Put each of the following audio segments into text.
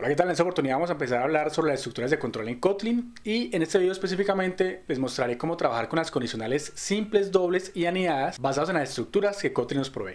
Hola, ¿qué tal? En esta oportunidad vamos a empezar a hablar sobre las estructuras de control en Kotlin y en este video específicamente les mostraré cómo trabajar con las condicionales simples, dobles y anidadas basadas en las estructuras que Kotlin nos provee.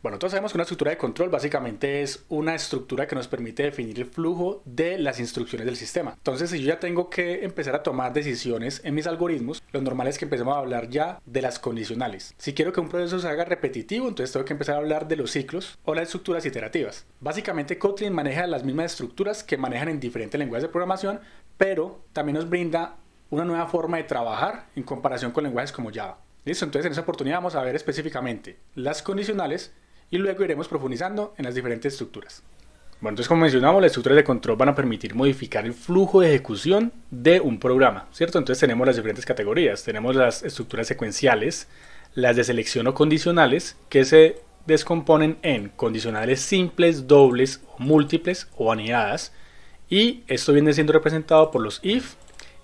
Bueno, todos sabemos que una estructura de control básicamente es una estructura que nos permite definir el flujo de las instrucciones del sistema. Entonces, si yo ya tengo que empezar a tomar decisiones en mis algoritmos, lo normal es que empecemos a hablar ya de las condicionales. Si quiero que un proceso se haga repetitivo, entonces tengo que empezar a hablar de los ciclos o las estructuras iterativas. Básicamente, Kotlin maneja las mismas estructuras que manejan en diferentes lenguajes de programación, pero también nos brinda una nueva forma de trabajar en comparación con lenguajes como Java. Listo, entonces en esta oportunidad vamos a ver específicamente las condicionales y luego iremos profundizando en las diferentes estructuras. Bueno, entonces como mencionamos, las estructuras de control van a permitir modificar el flujo de ejecución de un programa, ¿cierto? Entonces tenemos las diferentes categorías, tenemos las estructuras secuenciales, las de selección o condicionales, que se descomponen en condicionales simples, dobles, múltiples o anidadas, y esto viene siendo representado por los if,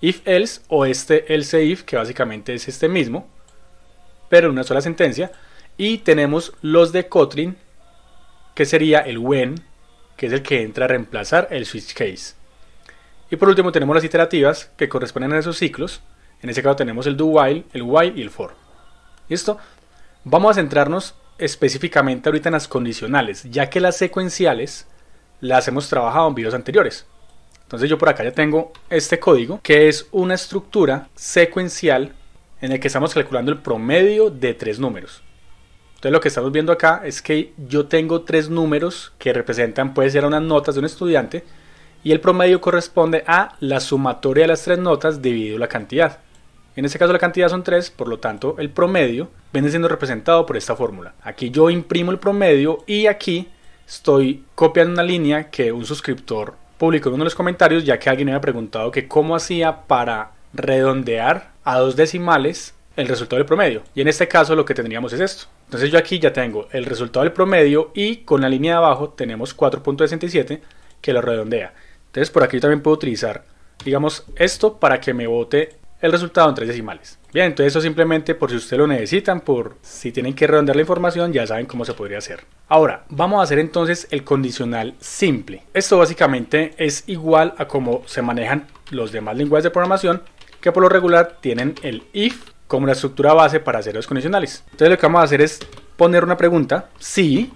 if else o este else if, que básicamente es este mismo, pero en una sola sentencia, y tenemos los de Kotlin, que sería el when, que es el que entra a reemplazar el switch case. Y por último tenemos las iterativas que corresponden a esos ciclos. En este caso tenemos el do while, el while y el for. ¿Listo? Vamos a centrarnos específicamente ahorita en las condicionales, ya que las secuenciales las hemos trabajado en videos anteriores. Entonces yo por acá ya tengo este código, que es una estructura secuencial en el que estamos calculando el promedio de tres números. Entonces lo que estamos viendo acá es que yo tengo tres números que representan, puede ser unas notas de un estudiante, y el promedio corresponde a la sumatoria de las tres notas dividido la cantidad. En este caso la cantidad son tres, por lo tanto el promedio viene siendo representado por esta fórmula. Aquí yo imprimo el promedio y aquí estoy copiando una línea que un suscriptor publicó en uno de los comentarios ya que alguien me había preguntado que cómo hacía para redondear a dos decimales el resultado del promedio. Y en este caso lo que tendríamos es esto. Entonces yo aquí ya tengo el resultado del promedio y con la línea de abajo tenemos 4.67 que lo redondea. Entonces por aquí también puedo utilizar, digamos, esto para que me bote el resultado en tres decimales. Bien, entonces eso simplemente por si ustedes lo necesitan, por si tienen que redondear la información, ya saben cómo se podría hacer. Ahora, vamos a hacer entonces el condicional simple. Esto básicamente es igual a cómo se manejan los demás lenguajes de programación, que por lo regular tienen el if como la estructura base para hacer los condicionales. Entonces lo que vamos a hacer es poner una pregunta, si,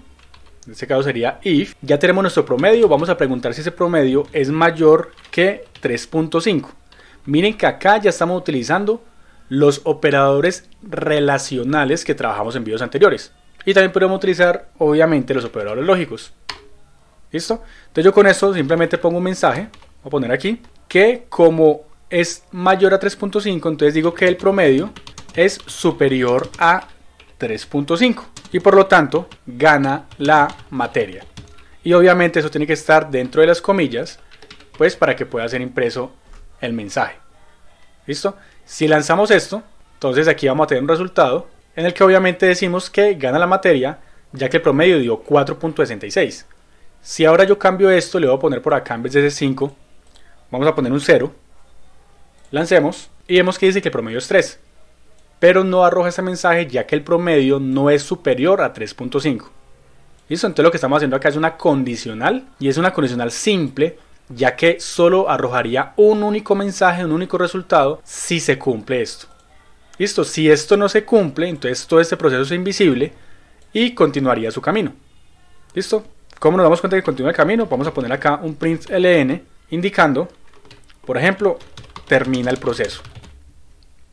en este caso sería if, ya tenemos nuestro promedio, vamos a preguntar si ese promedio es mayor que 3.5. Miren que acá ya estamos utilizando los operadores relacionales que trabajamos en videos anteriores. Y también podemos utilizar, obviamente, los operadores lógicos. ¿Listo? Entonces yo con esto simplemente pongo un mensaje, voy a poner aquí, que como es mayor a 3.5, entonces digo que el promedio es superior a 3.5 y por lo tanto gana la materia. Y obviamente eso tiene que estar dentro de las comillas, pues para que pueda ser impreso el mensaje. ¿Listo? Si lanzamos esto, entonces aquí vamos a tener un resultado en el que obviamente decimos que gana la materia, ya que el promedio dio 4.66. Si ahora yo cambio esto, le voy a poner por acá en vez de ese 5, vamos a poner un 0 Lancemos y vemos que dice que el promedio es 3, pero no arroja ese mensaje ya que el promedio no es superior a 3.5. Listo, entonces lo que estamos haciendo acá es una condicional y es una condicional simple ya que solo arrojaría un único mensaje, un único resultado si se cumple esto. Listo, si esto no se cumple, entonces todo este proceso es invisible y continuaría su camino. ¿Listo? ¿Cómo nos damos cuenta que continúa el camino? Vamos a poner acá un print ln indicando, por ejemplo, termina el proceso.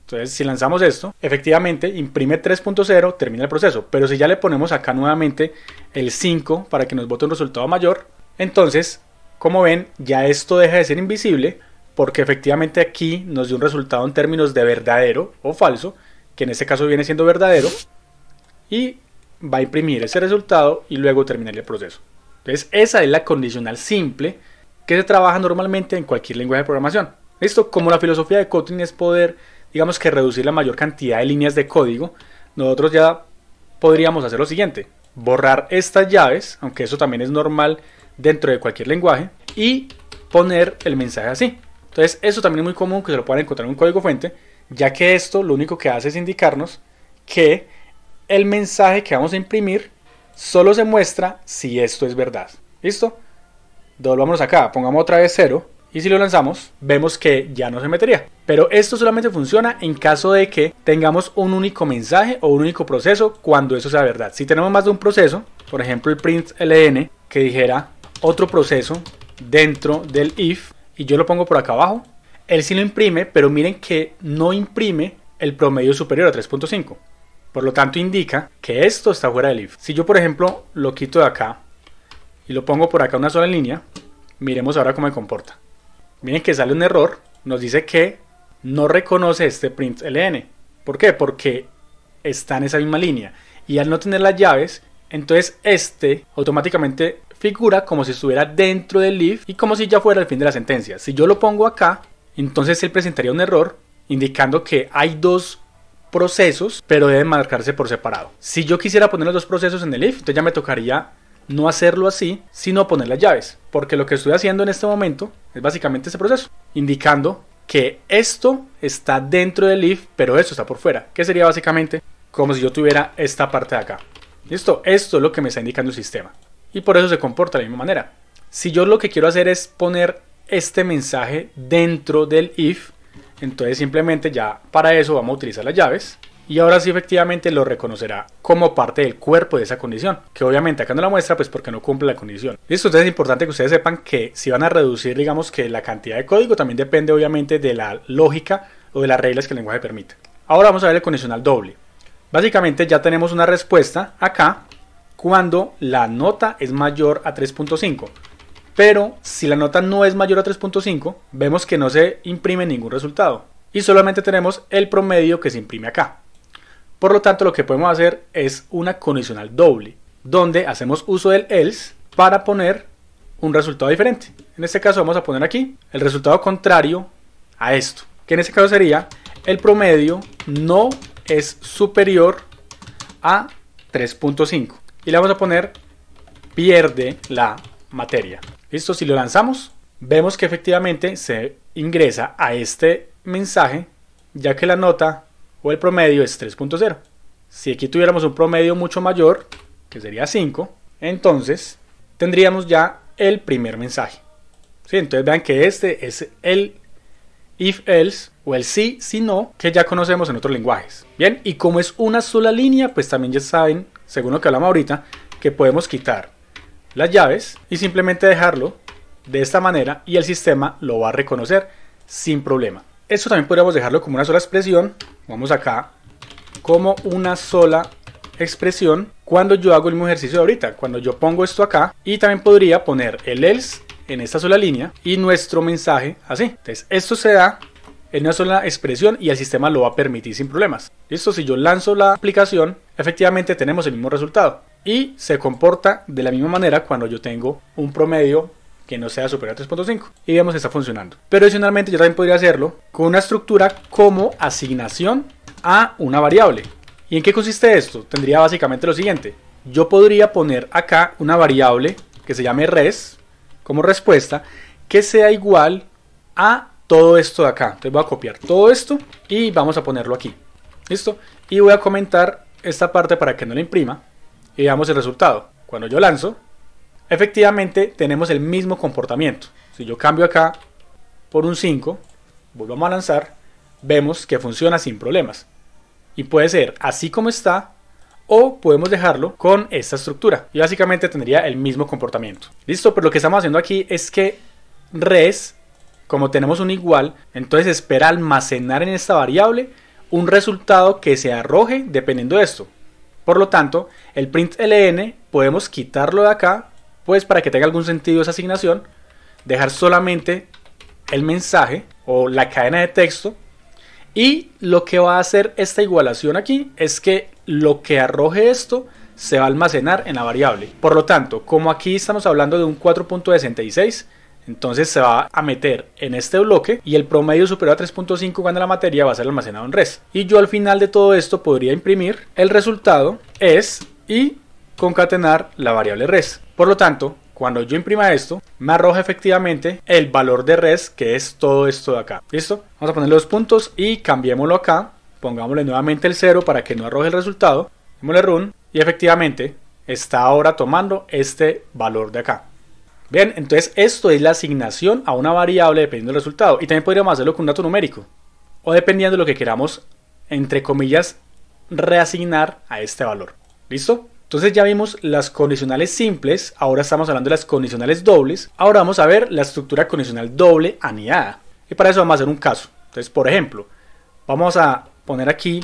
Entonces, si lanzamos esto, efectivamente imprime 3.0, termina el proceso. Pero si ya le ponemos acá nuevamente el 5 para que nos vote un resultado mayor, entonces, como ven, ya esto deja de ser invisible porque efectivamente aquí nos dio un resultado en términos de verdadero o falso, que en este caso viene siendo verdadero, y va a imprimir ese resultado y luego terminar el proceso. Entonces, esa es la condicional simple que se trabaja normalmente en cualquier lenguaje de programación. ¿Listo? Como la filosofía de Kotlin es poder, digamos que reducir la mayor cantidad de líneas de código, nosotros ya podríamos hacer lo siguiente. Borrar estas llaves, aunque eso también es normal dentro de cualquier lenguaje, y poner el mensaje así. Entonces, eso también es muy común que se lo puedan encontrar en un código fuente, ya que esto lo único que hace es indicarnos que el mensaje que vamos a imprimir solo se muestra si esto es verdad. ¿Listo? Volvamos acá, pongamos otra vez 0 y si lo lanzamos vemos que ya no se metería. Pero esto solamente funciona en caso de que tengamos un único mensaje o un único proceso cuando eso sea verdad. Si tenemos más de un proceso, por ejemplo el print ln que dijera otro proceso dentro del if y yo lo pongo por acá abajo, él sí lo imprime, pero miren que no imprime el promedio superior a 3.5. Por lo tanto indica que esto está fuera del if. Si yo por ejemplo lo quito de acá y lo pongo por acá una sola línea, miremos ahora cómo me comporta. Miren que sale un error, nos dice que no reconoce este print ln. ¿Por qué? Porque está en esa misma línea. Y al no tener las llaves, entonces este automáticamente figura como si estuviera dentro del if y como si ya fuera el fin de la sentencia. Si yo lo pongo acá, entonces él presentaría un error indicando que hay dos procesos, pero deben marcarse por separado. Si yo quisiera poner los dos procesos en el if, entonces ya me tocaría no hacerlo así, sino poner las llaves, porque lo que estoy haciendo en este momento es básicamente ese proceso, indicando que esto está dentro del if, pero esto está por fuera, que sería básicamente como si yo tuviera esta parte de acá. Listo, esto es lo que me está indicando el sistema. Y por eso se comporta de la misma manera. Si yo lo que quiero hacer es poner este mensaje dentro del if, entonces simplemente ya para eso vamos a utilizar las llaves y ahora sí efectivamente lo reconocerá como parte del cuerpo de esa condición, que obviamente acá no la muestra pues porque no cumple la condición. Listo, es importante que ustedes sepan que si van a reducir digamos que la cantidad de código también depende obviamente de la lógica o de las reglas que el lenguaje permite. Ahora vamos a ver el condicional doble. Básicamente ya tenemos una respuesta acá cuando la nota es mayor a 3.5. Pero si la nota no es mayor a 3.5, vemos que no se imprime ningún resultado. Y solamente tenemos el promedio que se imprime acá. Por lo tanto, lo que podemos hacer es una condicional doble, donde hacemos uso del else para poner un resultado diferente. En este caso vamos a poner aquí el resultado contrario a esto, que en este caso sería el promedio no es superior a 3.5. Y le vamos a poner pierde la materia. Listo, si lo lanzamos, vemos que efectivamente se ingresa a este mensaje, ya que la nota o el promedio es 3.0. Si aquí tuviéramos un promedio mucho mayor, que sería 5, entonces tendríamos ya el primer mensaje. ¿Sí? Entonces vean que este es el if else o el sí si no que ya conocemos en otros lenguajes. Bien, y como es una sola línea, pues también ya saben, según lo que hablamos ahorita, que podemos quitar las llaves y simplemente dejarlo de esta manera y el sistema lo va a reconocer sin problema. Esto también podríamos dejarlo como una sola expresión. Vamos acá, como una sola expresión cuando yo hago el mismo ejercicio de ahorita, cuando yo pongo esto acá y también podría poner el else en esta sola línea y nuestro mensaje así. Entonces esto se da en una sola expresión y el sistema lo va a permitir sin problemas. Listo, si yo lanzo la aplicación, efectivamente tenemos el mismo resultado y se comporta de la misma manera cuando yo tengo un promedio que no sea superior a 3.5 y vemos que está funcionando. Pero adicionalmente yo también podría hacerlo con una estructura como asignación a una variable. ¿Y en qué consiste esto? Tendría básicamente lo siguiente. Yo podría poner acá una variable que se llame res como respuesta que sea igual a todo esto de acá. Entonces voy a copiar todo esto y vamos a ponerlo aquí. ¿Listo? Y voy a comentar esta parte para que no la imprima y veamos el resultado. Cuando yo lanzo, efectivamente tenemos el mismo comportamiento. Si yo cambio acá por un 5, volvamos a lanzar, vemos que funciona sin problemas. Y puede ser así como está o podemos dejarlo con esta estructura. Y básicamente tendría el mismo comportamiento. Listo, pero pues lo que estamos haciendo aquí es que res, como tenemos un igual, entonces espera almacenar en esta variable un resultado que se arroje dependiendo de esto. Por lo tanto, el println podemos quitarlo de acá pues para que tenga algún sentido esa asignación, dejar solamente el mensaje o la cadena de texto. Y lo que va a hacer esta igualación aquí es que lo que arroje esto se va a almacenar en la variable. Por lo tanto, como aquí estamos hablando de un 4.66, entonces se va a meter en este bloque y el promedio superior a 3.5 cuando la materia va a ser almacenado en res. Y yo al final de todo esto podría imprimir el resultado es y concatenar la variable res. Por lo tanto, cuando yo imprima esto, me arroja efectivamente el valor de res, que es todo esto de acá. ¿Listo? Vamos a ponerle los puntos y cambiémoslo acá. Pongámosle nuevamente el 0 para que no arroje el resultado. Démosle run y efectivamente está ahora tomando este valor de acá. Bien, entonces esto es la asignación a una variable dependiendo del resultado. Y también podríamos hacerlo con un dato numérico. O dependiendo de lo que queramos, entre comillas, reasignar a este valor. ¿Listo? Entonces ya vimos las condicionales simples, ahora estamos hablando de las condicionales dobles, ahora vamos a ver la estructura condicional doble anidada. Y para eso vamos a hacer un caso. Entonces, por ejemplo, vamos a poner aquí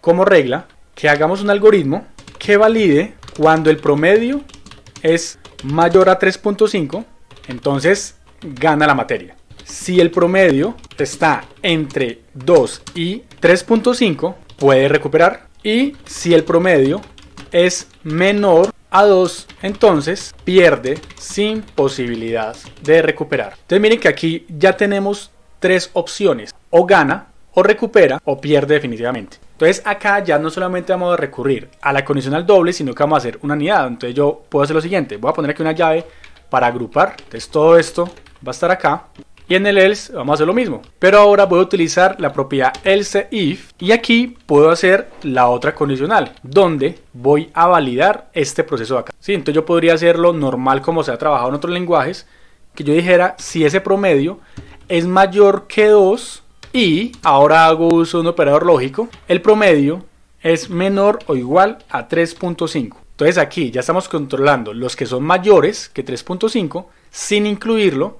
como regla que hagamos un algoritmo que valide cuando el promedio es mayor a 3.5, entonces gana la materia. Si el promedio está entre 2 y 3.5, puede recuperar. Y si el promedio es menor a 2, entonces pierde sin posibilidad de recuperar. Entonces miren que aquí ya tenemos tres opciones. O gana, o recupera, o pierde definitivamente. Entonces acá ya no solamente vamos a recurrir a la condicional doble, sino que vamos a hacer una unidad. Entonces yo puedo hacer lo siguiente. Voy a poner aquí una llave para agrupar. Entonces todo esto va a estar acá. Y en el else vamos a hacer lo mismo. Pero ahora voy a utilizar la propiedad else if y aquí puedo hacer la otra condicional donde voy a validar este proceso de acá. Entonces yo podría hacerlo normal como se ha trabajado en otros lenguajes que yo dijera si ese promedio es mayor que 2 y ahora hago uso de un operador lógico, el promedio es menor o igual a 3.5. Entonces aquí ya estamos controlando los que son mayores que 3.5 sin incluirlo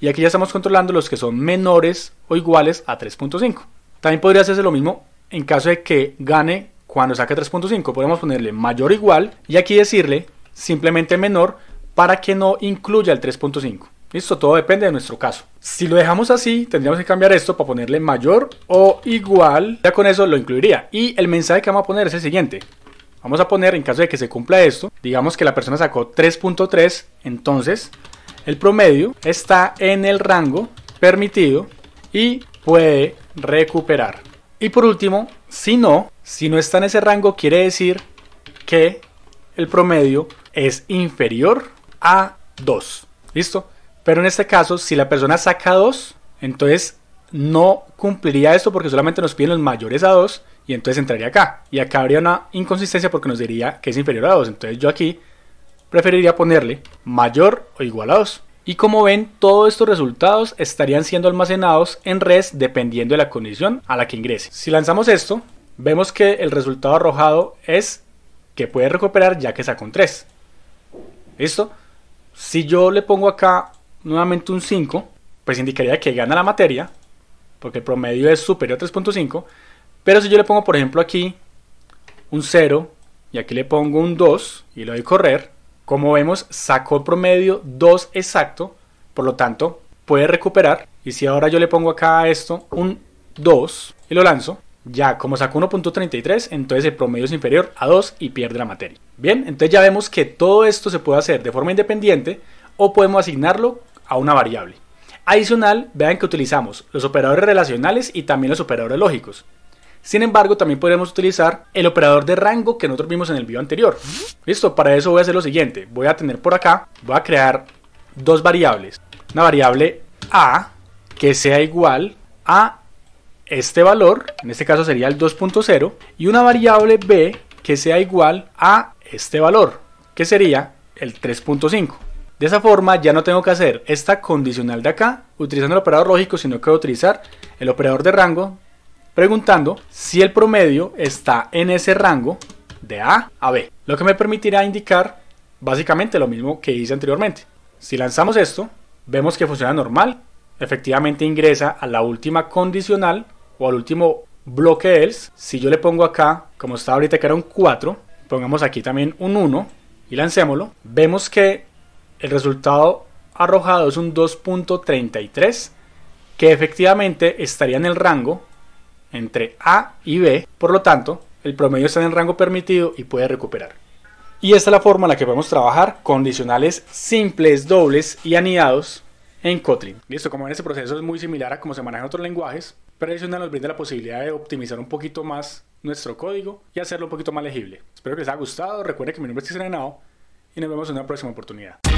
y aquí ya estamos controlando los que son menores o iguales a 3.5. También podría hacerse lo mismo en caso de que gane cuando saque 3.5. Podemos ponerle mayor o igual y aquí decirle simplemente menor para que no incluya el 3.5. Listo, todo depende de nuestro caso. Si lo dejamos así, tendríamos que cambiar esto para ponerle mayor o igual. Ya con eso lo incluiría. Y el mensaje que vamos a poner es el siguiente. Vamos a poner, en caso de que se cumpla esto, digamos que la persona sacó 3.3, entonces el promedio está en el rango permitido y puede recuperar. Y por último, si no, si no está en ese rango, quiere decir que el promedio es inferior a 2. ¿Listo? Pero en este caso, si la persona saca 2, entonces no cumpliría esto porque solamente nos piden los mayores a 2 y entonces entraría acá. Y acá habría una inconsistencia porque nos diría que es inferior a 2. Entonces yo aquí preferiría ponerle mayor o igual a 2. Y como ven, todos estos resultados estarían siendo almacenados en res dependiendo de la condición a la que ingrese. Si lanzamos esto, vemos que el resultado arrojado es que puede recuperar ya que sacó un 3. ¿Listo? Si yo le pongo acá nuevamente un 5, pues indicaría que gana la materia, porque el promedio es superior a 3.5. Pero si yo le pongo, por ejemplo, aquí un 0 y aquí le pongo un 2 y le doy correr, como vemos, sacó promedio 2 exacto, por lo tanto, puede recuperar. Y si ahora yo le pongo acá a esto un 2 y lo lanzo, ya como sacó 1.33, entonces el promedio es inferior a 2 y pierde la materia. Bien, entonces ya vemos que todo esto se puede hacer de forma independiente o podemos asignarlo a una variable. Adicional, vean que utilizamos los operadores relacionales y también los operadores lógicos. Sin embargo, también podríamos utilizar el operador de rango que nosotros vimos en el video anterior. Listo, para eso voy a hacer lo siguiente. Voy a tener por acá, voy a crear dos variables. Una variable A que sea igual a este valor, en este caso sería el 2.0, y una variable B que sea igual a este valor, que sería el 3.5. De esa forma ya no tengo que hacer esta condicional de acá utilizando el operador lógico, sino que voy a utilizar el operador de rango preguntando si el promedio está en ese rango de A a B, lo que me permitirá indicar básicamente lo mismo que hice anteriormente. Si lanzamos esto, vemos que funciona normal, efectivamente ingresa a la última condicional o al último bloque else. Si yo le pongo acá, como está ahorita que era un 4, pongamos aquí también un 1 y lancémoslo, vemos que el resultado arrojado es un 2.33 que efectivamente estaría en el rango entre A y B, por lo tanto, el promedio está en el rango permitido y puede recuperar. Y esta es la forma en la que podemos trabajar condicionales simples, dobles y anidados en Kotlin. Listo, como ven, ese proceso es muy similar a cómo se manejan otros lenguajes, pero adicional nos brinda la posibilidad de optimizar un poquito más nuestro código y hacerlo un poquito más legible. Espero que les haya gustado, recuerden que mi nombre es Cristian y nos vemos en una próxima oportunidad.